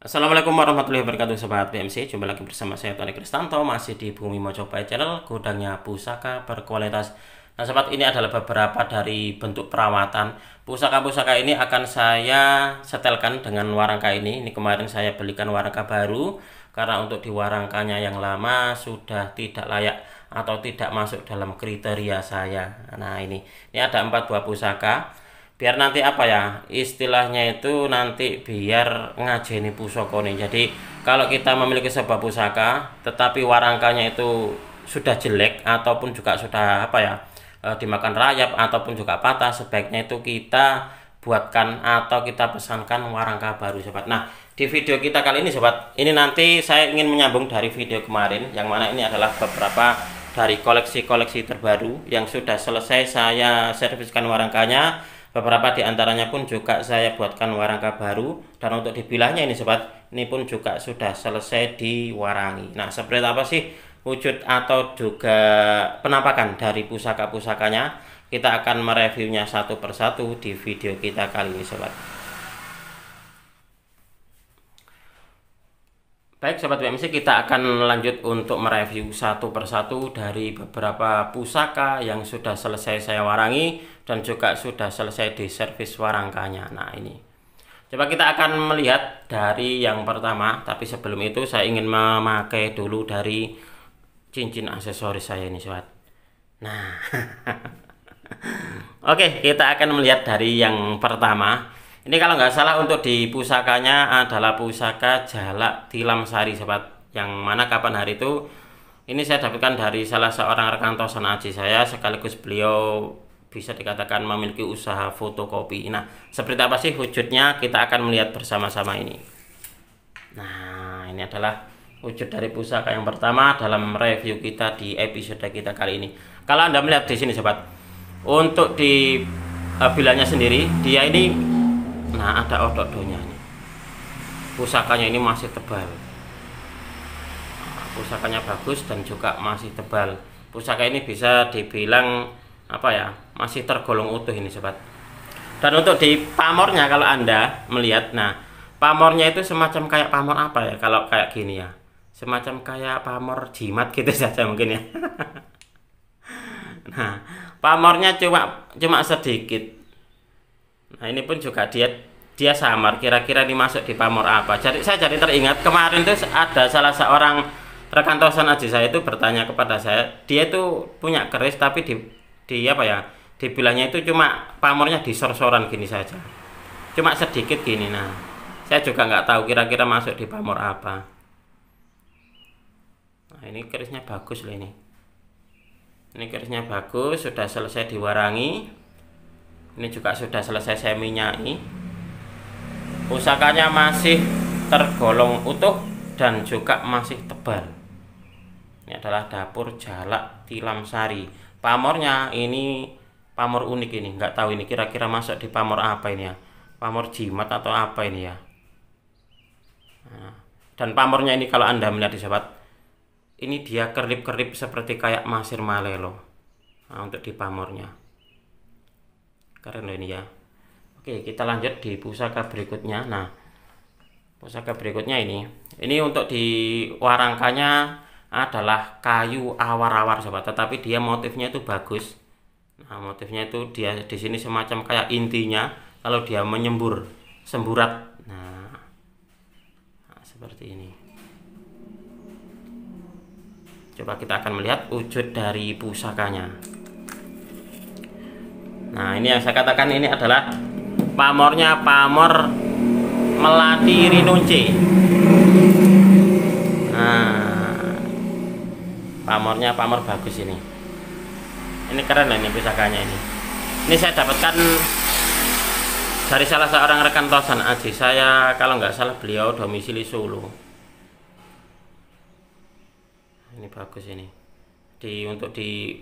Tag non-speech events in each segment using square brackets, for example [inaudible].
Assalamualaikum warahmatullahi wabarakatuh Sobat BMC Jumpa lagi bersama saya Tony Kristanto Masih di Bumi Mojopai Channel Gudangnya pusaka berkualitas Nah sobat ini adalah beberapa dari bentuk perawatan Pusaka-pusaka ini akan saya setelkan dengan warangka ini Ini kemarin saya belikan warangka baru Karena untuk di warangkanya yang lama sudah tidak layak Atau tidak masuk dalam kriteria saya Nah ini, ini ada empat buah pusaka biar nanti apa ya istilahnya itu nanti biar ngajeni pusaka nih jadi kalau kita memiliki sebuah pusaka tetapi warangkanya itu sudah jelek ataupun juga sudah apa ya e, dimakan rayap ataupun juga patah sebaiknya itu kita buatkan atau kita pesankan warangka baru sobat nah di video kita kali ini sobat ini nanti saya ingin menyambung dari video kemarin yang mana ini adalah beberapa dari koleksi-koleksi terbaru yang sudah selesai saya serviskan warangkanya Beberapa di antaranya pun juga saya buatkan warangka baru dan untuk dibilahnya ini sobat, ini pun juga sudah selesai diwarangi. Nah, seperti apa sih wujud atau juga penampakan dari pusaka-pusakanya? Kita akan mereviewnya satu persatu di video kita kali ini sobat. Baik Sobat BMC kita akan lanjut untuk mereview satu persatu dari beberapa pusaka yang sudah selesai saya warangi dan juga sudah selesai di servis warangkanya. Nah, ini. Coba kita akan melihat dari yang pertama, tapi sebelum itu saya ingin memakai dulu dari cincin aksesoris saya ini, sobat. Nah. [laughs] Oke, kita akan melihat dari yang pertama. Ini kalau nggak salah untuk di pusakanya adalah pusaka Jalak Tilam Sari, sobat. Yang mana kapan hari itu ini saya dapatkan dari salah seorang rekan tosan aji saya sekaligus beliau bisa dikatakan memiliki usaha fotokopi. Nah, seperti apa sih wujudnya? Kita akan melihat bersama-sama ini. Nah, ini adalah wujud dari pusaka yang pertama dalam review kita di episode kita kali ini. Kalau Anda melihat di sini sobat, untuk di eh, bilangnya bilanya sendiri, dia ini nah ada odok-odoknya. Pusakanya ini masih tebal. Nah, pusakanya bagus dan juga masih tebal. Pusaka ini bisa dibilang apa ya masih tergolong utuh ini sobat dan untuk di pamornya kalau anda melihat nah pamornya itu semacam kayak pamor apa ya kalau kayak gini ya semacam kayak pamor jimat gitu [laughs] saja mungkin ya [laughs] nah pamornya cuma cuma sedikit nah ini pun juga dia dia samar kira-kira dimasuk di pamor apa jadi saya jadi teringat kemarin tuh ada salah seorang rekan tosan aja saya itu bertanya kepada saya dia itu punya keris tapi di di apa ya dibilangnya itu cuma pamornya disor-soran gini saja cuma sedikit gini nah saya juga nggak tahu kira-kira masuk di pamor apa nah ini kerisnya bagus loh ini ini kerisnya bagus sudah selesai diwarangi ini juga sudah selesai saya minyaki pusakanya masih tergolong utuh dan juga masih tebal ini adalah dapur jalak tilam sari pamornya ini pamor unik ini nggak tahu ini kira-kira masuk di pamor apa ini ya pamor jimat atau apa ini ya nah, dan pamornya ini kalau anda melihat di sahabat ini dia kerip-kerip seperti kayak masir malelo nah, untuk di pamornya keren loh ini ya oke kita lanjut di pusaka berikutnya nah pusaka berikutnya ini ini untuk di warangkanya adalah kayu awar-awar sobat tetapi dia motifnya itu bagus nah motifnya itu dia di sini semacam kayak intinya kalau dia menyembur semburat nah, nah seperti ini coba kita akan melihat wujud dari pusakanya nah ini yang saya katakan ini adalah pamornya pamor melati rinunci nah pamornya pamor bagus ini ini keren lah ini pusakanya ini ini saya dapatkan dari salah seorang rekan tosan Aji saya kalau nggak salah beliau domisili Solo ini bagus ini di untuk di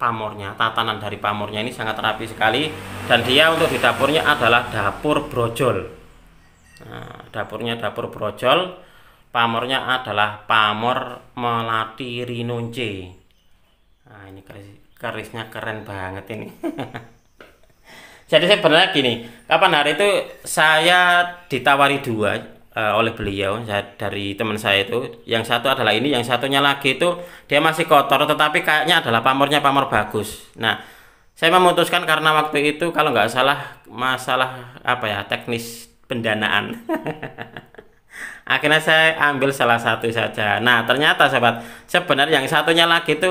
pamornya tatanan dari pamornya ini sangat rapi sekali dan dia untuk di dapurnya adalah dapur brojol nah, dapurnya dapur brojol pamornya adalah pamor melati rinonce nah ini keris, garisnya keren banget ini [laughs] jadi saya sebenarnya gini kapan hari itu saya ditawari dua e, oleh beliau saya, dari teman saya itu yang satu adalah ini yang satunya lagi itu dia masih kotor tetapi kayaknya adalah pamornya pamor bagus nah saya memutuskan karena waktu itu kalau nggak salah masalah apa ya teknis pendanaan [laughs] akhirnya saya ambil salah satu saja nah ternyata sahabat sebenarnya yang satunya lagi itu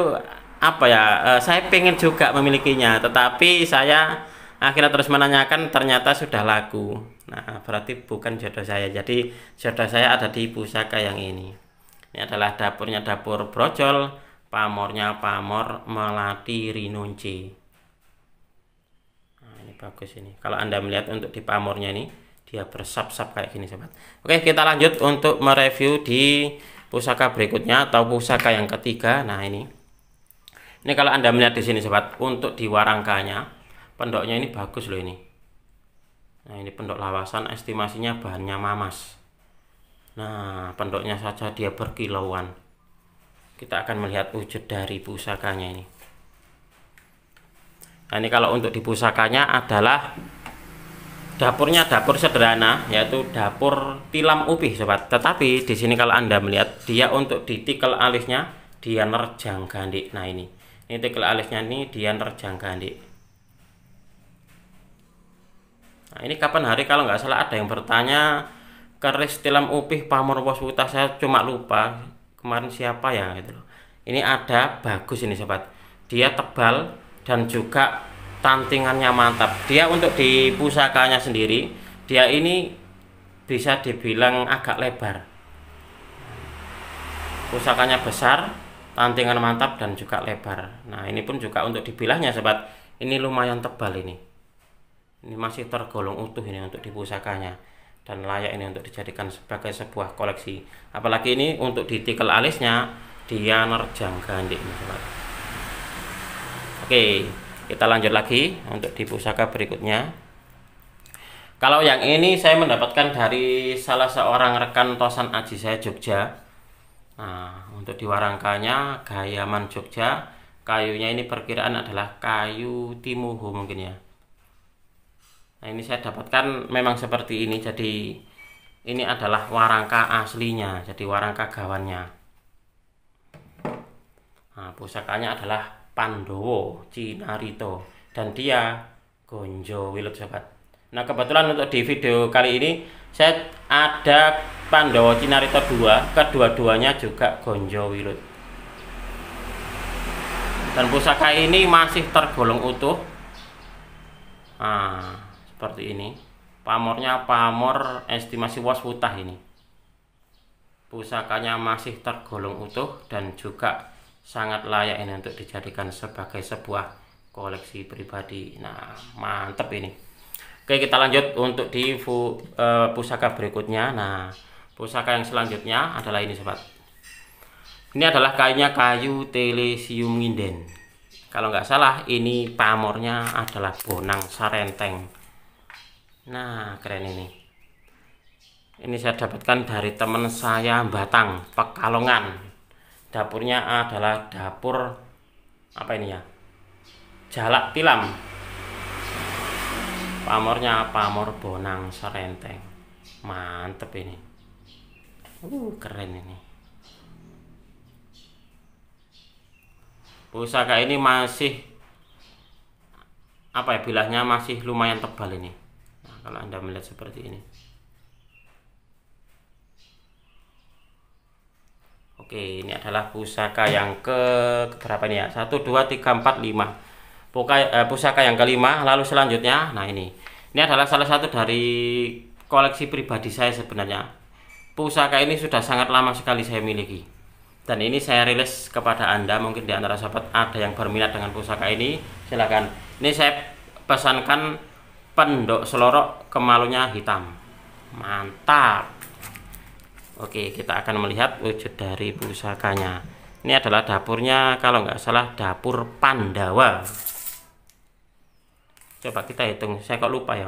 apa ya eh, saya pengen juga memilikinya tetapi saya akhirnya terus menanyakan ternyata sudah laku nah berarti bukan jodoh saya jadi jodoh saya ada di pusaka yang ini ini adalah dapurnya dapur brojol pamornya pamor melati rinunci nah, ini bagus ini kalau anda melihat untuk di pamornya ini dia bersab-sab kayak gini sobat oke kita lanjut untuk mereview di pusaka berikutnya atau pusaka yang ketiga nah ini ini kalau anda melihat di sini sobat untuk di warangkanya pendoknya ini bagus loh ini nah ini pendok lawasan estimasinya bahannya mamas nah pendoknya saja dia berkilauan kita akan melihat wujud dari pusakanya ini Nah, ini kalau untuk di pusakanya adalah dapurnya dapur sederhana yaitu dapur tilam upih sobat tetapi di sini kalau anda melihat dia untuk ditikel alisnya dia nerjang gandik nah ini ini tikel alisnya ini dia nerjang gandik nah ini kapan hari kalau nggak salah ada yang bertanya keris tilam upih pamor waswuta saya cuma lupa kemarin siapa ya gitu ini ada bagus ini sobat dia tebal dan juga tantingannya mantap dia untuk di pusakanya sendiri dia ini bisa dibilang agak lebar pusakanya besar tantingan mantap dan juga lebar nah ini pun juga untuk dibilahnya sobat ini lumayan tebal ini ini masih tergolong utuh ini untuk di pusakanya dan layak ini untuk dijadikan sebagai sebuah koleksi apalagi ini untuk di tikel alisnya dia nerjang gandik sobat oke okay. Kita lanjut lagi untuk di pusaka berikutnya. Kalau yang ini saya mendapatkan dari salah seorang rekan tosan aji saya Jogja. Nah, untuk di diwarangkanya Gayaman Jogja, kayunya ini perkiraan adalah kayu timuhu mungkin ya. Nah, ini saya dapatkan memang seperti ini. Jadi ini adalah warangka aslinya, jadi warangka gawannya. Nah, pusakanya adalah Pandowo Cinarito dan dia Gonjo Wilut Sobat. Nah, kebetulan untuk di video kali ini saya ada Pandowo Cinarito 2, kedua-duanya juga Gonjo Wilut. Dan pusaka ini masih tergolong utuh. Nah, seperti ini. Pamornya pamor estimasi waswutah ini. Pusakanya masih tergolong utuh dan juga sangat layak ini untuk dijadikan sebagai sebuah koleksi pribadi nah mantep ini oke kita lanjut untuk di fu, e, eh, pusaka berikutnya nah pusaka yang selanjutnya adalah ini sobat ini adalah kayunya kayu telesium nginden kalau nggak salah ini pamornya adalah bonang sarenteng nah keren ini ini saya dapatkan dari teman saya Batang Pekalongan dapurnya adalah dapur apa ini ya jalak tilam pamornya pamor bonang serenteng mantep ini uh keren ini pusaka ini masih apa ya bilahnya masih lumayan tebal ini nah, kalau anda melihat seperti ini Oke, ini adalah pusaka yang ke berapa ini ya? 1 2 3 4 5. eh, pusaka yang kelima, lalu selanjutnya. Nah, ini. Ini adalah salah satu dari koleksi pribadi saya sebenarnya. Pusaka ini sudah sangat lama sekali saya miliki. Dan ini saya rilis kepada Anda, mungkin di antara sahabat ada yang berminat dengan pusaka ini, silakan. Ini saya pesankan pendok selorok kemalunya hitam. Mantap. Oke, kita akan melihat wujud dari pusakanya. Ini adalah dapurnya, kalau nggak salah dapur Pandawa. Coba kita hitung, saya kok lupa ya.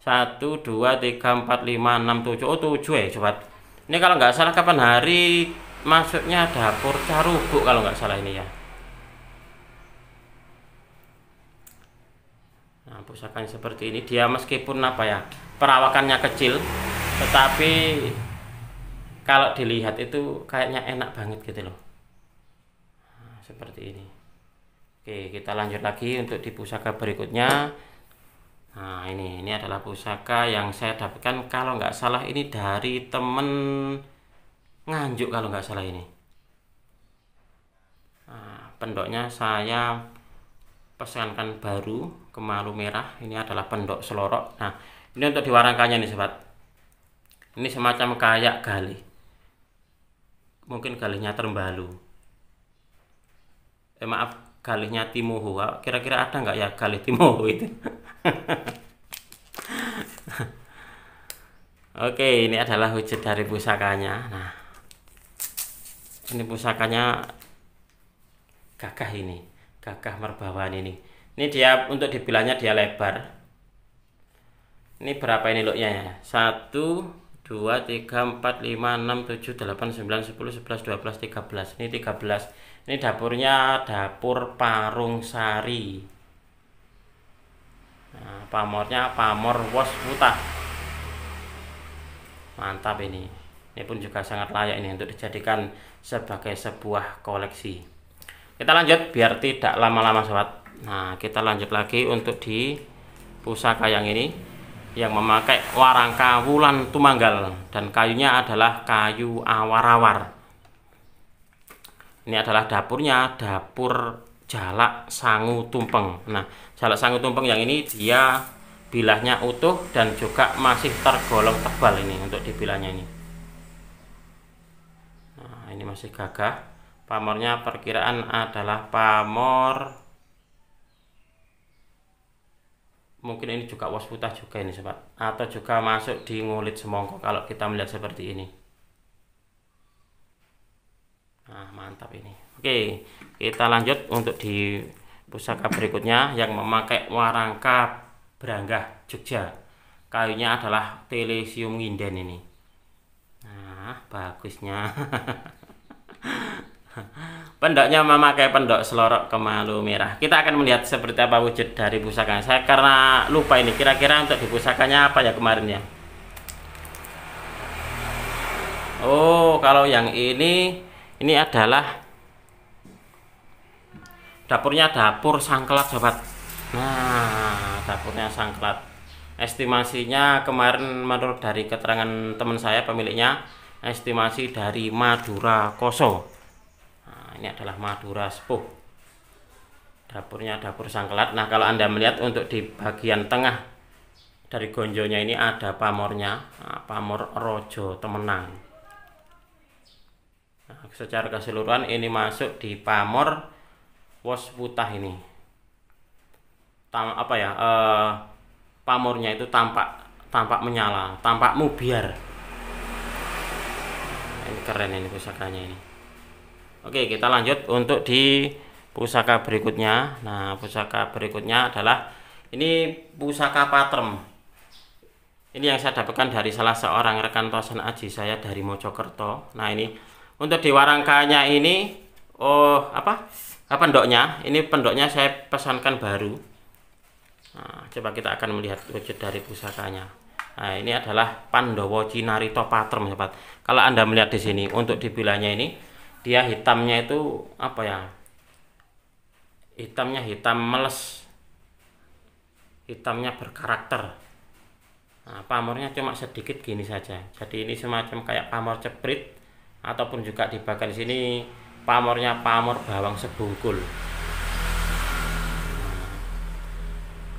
1, 2, 3, 4, 5, 6, 7, oh 7 ya coba. Ini kalau nggak salah kapan hari masuknya dapur Carubuk kalau nggak salah ini ya. Nah, pusakanya seperti ini. Dia meskipun apa ya, perawakannya kecil, tetapi kalau dilihat itu kayaknya enak banget gitu loh nah, seperti ini oke kita lanjut lagi untuk di pusaka berikutnya nah ini ini adalah pusaka yang saya dapatkan kalau nggak salah ini dari temen nganjuk kalau nggak salah ini nah, pendoknya saya pesankan baru kemalu merah ini adalah pendok selorok nah ini untuk diwarangkannya nih sobat ini semacam kayak gali mungkin galihnya Terbalu eh maaf galihnya timuhu kira-kira ada nggak ya galih timuhu itu [laughs] oke ini adalah wujud dari pusakanya nah ini pusakanya gagah ini gagah merbawan ini ini dia untuk dibilangnya dia lebar ini berapa ini loknya ya, ya satu 2, 3, 4, 5, 6, 7, 8, 9, 10, 11, 12, 13 Ini 13 Ini dapurnya dapur Parung Sari nah, Pamornya Pamor was Putah Mantap ini Ini pun juga sangat layak ini untuk dijadikan sebagai sebuah koleksi Kita lanjut biar tidak lama-lama sobat Nah kita lanjut lagi untuk di pusaka yang ini yang memakai warangka wulan tumanggal dan kayunya adalah kayu awar-awar. Ini adalah dapurnya, dapur jalak sangu tumpeng. Nah, jalak sangu tumpeng yang ini dia bilahnya utuh dan juga masih tergolong tebal ini untuk dibilahnya ini. Nah, ini masih gagah. Pamornya perkiraan adalah pamor mungkin ini juga wasputah juga ini sobat atau juga masuk di ngulit semongko kalau kita melihat seperti ini nah mantap ini oke kita lanjut untuk di pusaka berikutnya yang memakai warangka berangga Jogja kayunya adalah telesium nginden ini nah bagusnya [laughs] Pendoknya memakai pendok selorok kemalu merah. Kita akan melihat seperti apa wujud dari pusaka Saya karena lupa ini kira-kira untuk di pusakanya apa ya kemarin ya. Oh, kalau yang ini ini adalah dapurnya dapur sangklat sobat. Nah, dapurnya sangklat. Estimasinya kemarin menurut dari keterangan teman saya pemiliknya estimasi dari Madura Koso ini adalah Madura Sepuh dapurnya dapur sangkelat nah kalau anda melihat untuk di bagian tengah dari gonjonya ini ada pamornya nah, pamor rojo temenang nah, secara keseluruhan ini masuk di pamor wos putah ini Tam, apa ya eh, pamornya itu tampak tampak menyala tampak mubiar nah, ini keren ini pusakanya ini Oke, kita lanjut untuk di pusaka berikutnya. Nah, pusaka berikutnya adalah ini pusaka patrem. Ini yang saya dapatkan dari salah seorang rekan tosan aji saya dari Mojokerto. Nah, ini untuk di warangkanya ini oh apa? Apa pendoknya. Ini pendoknya saya pesankan baru. Nah, coba kita akan melihat wujud dari pusakanya. Nah, ini adalah Pandowo Cinarito Patrem, sobat. Kalau Anda melihat di sini untuk di bilanya ini dia hitamnya itu apa ya hitamnya hitam meles hitamnya berkarakter nah, pamornya cuma sedikit gini saja jadi ini semacam kayak pamor ceprit ataupun juga di bagian sini pamornya pamor bawang sebungkul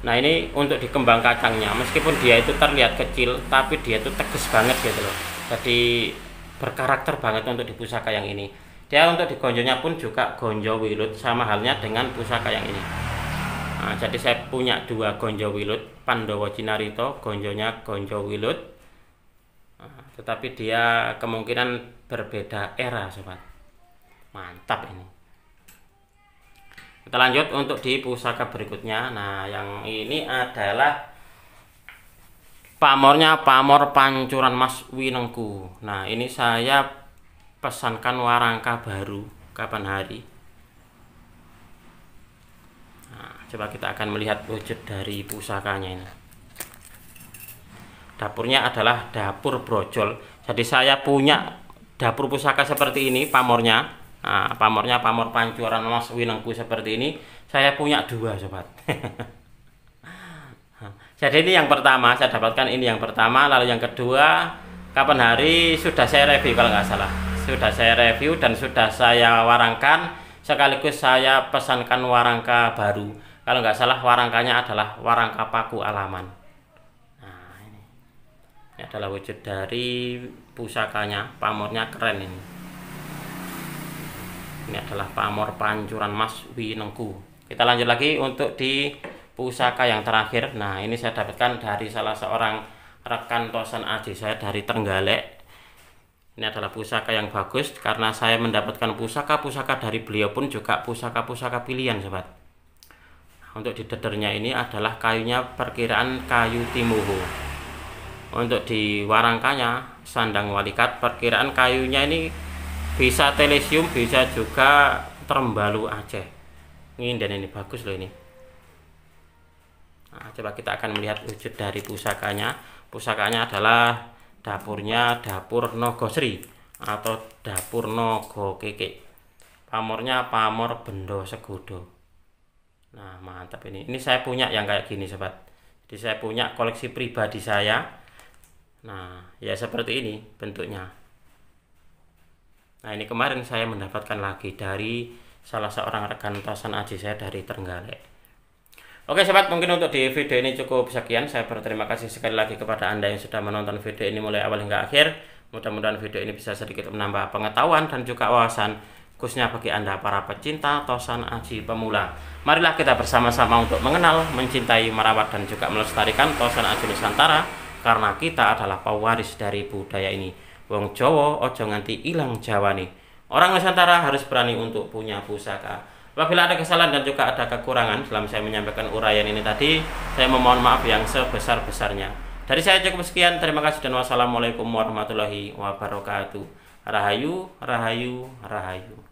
nah ini untuk dikembang kacangnya meskipun dia itu terlihat kecil tapi dia itu tegas banget gitu loh jadi berkarakter banget untuk di pusaka yang ini dia untuk digonjonya pun juga gonjo wilut sama halnya dengan pusaka yang ini. Nah, jadi saya punya dua gonjo wilut Pandowo Cinarito, gonjonya gonjo wilut. Nah, tetapi dia kemungkinan berbeda era, sobat. Mantap ini. Kita lanjut untuk di pusaka berikutnya. Nah, yang ini adalah pamornya pamor pancuran Mas Winengku. Nah, ini saya pesankan warangka baru kapan hari nah, coba kita akan melihat wujud dari pusakanya ini dapurnya adalah dapur brojol jadi saya punya dapur pusaka seperti ini pamornya nah, pamornya pamor pancuran mas winengku seperti ini saya punya dua sobat [laughs] jadi ini yang pertama saya dapatkan ini yang pertama lalu yang kedua kapan hari sudah saya review kalau nggak salah sudah saya review dan sudah saya warangkan sekaligus saya pesankan warangka baru kalau nggak salah warangkanya adalah warangka paku alaman nah ini, ini adalah wujud dari pusakanya pamornya keren ini ini adalah pamor pancuran mas winengku kita lanjut lagi untuk di pusaka yang terakhir nah ini saya dapatkan dari salah seorang rekan tosan aji saya dari Tenggalek ini adalah pusaka yang bagus karena saya mendapatkan pusaka-pusaka dari beliau pun juga pusaka-pusaka pilihan sobat. Untuk di dedernya ini adalah kayunya perkiraan kayu timuhu. Untuk di warangkanya sandang walikat perkiraan kayunya ini bisa telesium bisa juga terembalu Aceh. Ini dan ini bagus loh ini. Nah, coba kita akan melihat wujud dari pusakanya. Pusakanya adalah dapurnya dapur nogosri atau dapur Nogo Keke pamornya pamor bendo segudo nah mantap ini ini saya punya yang kayak gini sobat jadi saya punya koleksi pribadi saya nah ya seperti ini bentuknya nah ini kemarin saya mendapatkan lagi dari salah seorang rekan tosan aji saya dari Trenggalek Oke sobat, mungkin untuk di video ini cukup sekian. Saya berterima kasih sekali lagi kepada Anda yang sudah menonton video ini mulai awal hingga akhir. Mudah-mudahan video ini bisa sedikit menambah pengetahuan dan juga wawasan khususnya bagi Anda para pecinta tosan aji pemula. Marilah kita bersama-sama untuk mengenal, mencintai, merawat dan juga melestarikan tosan aji Nusantara karena kita adalah pewaris dari budaya ini. Wong Jawa ojo nganti ilang Jawa nih. Orang Nusantara harus berani untuk punya pusaka Apabila ada kesalahan dan juga ada kekurangan dalam saya menyampaikan uraian ini tadi, saya memohon maaf yang sebesar-besarnya. Dari saya cukup sekian, terima kasih dan wassalamualaikum warahmatullahi wabarakatuh. Rahayu, rahayu, rahayu.